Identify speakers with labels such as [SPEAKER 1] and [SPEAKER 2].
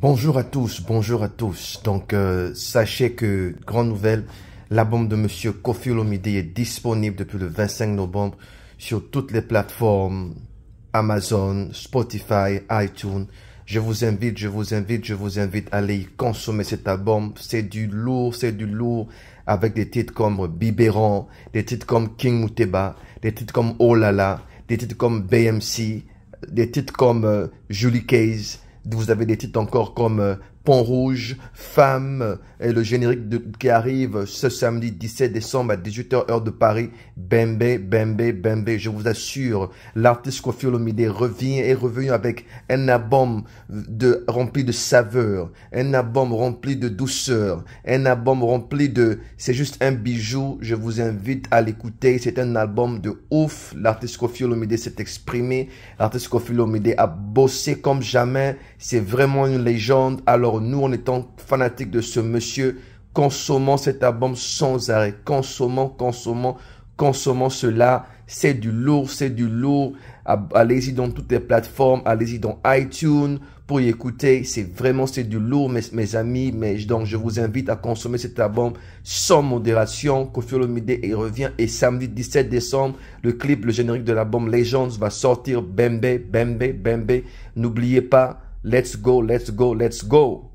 [SPEAKER 1] Bonjour à tous, bonjour à tous. Donc, euh, sachez que, grande nouvelle, l'album de Monsieur Kofi Olomide est disponible depuis le 25 novembre sur toutes les plateformes Amazon, Spotify, iTunes. Je vous invite, je vous invite, je vous invite à aller consommer cet album. C'est du lourd, c'est du lourd avec des titres comme Biberon, des titres comme King Muteba, des titres comme Oh Lala, des titres comme BMC, des titres comme euh, Julie Case, vous avez des titres encore comme euh, Pont Rouge, Femme et le générique qui arrive ce samedi 17 décembre à 18h heure de Paris. Bembe, Bembe, Bembe, je vous assure, l'artiste Kofi revient et revenu avec un album de, rempli de saveur, un album rempli de douceur, un album rempli de... C'est juste un bijou, je vous invite à l'écouter. C'est un album de ouf. L'artiste Kofi s'est exprimé, l'artiste Kofi a bossé comme jamais. C'est vraiment une légende. Alors, nous, en étant fanatiques de ce monsieur, Consommant cet album sans arrêt, Consommant, consommant, consommant cela. C'est du lourd, c'est du lourd. Allez-y dans toutes les plateformes, allez-y dans iTunes pour y écouter. C'est vraiment, c'est du lourd, mes, amis. Mais donc, je vous invite à consommer cet album sans modération. Kofi Olomide et revient. Et samedi 17 décembre, le clip, le générique de l'album Legends va sortir. Bembe, Bembe, Bembe. N'oubliez pas, Let's go, let's go, let's go.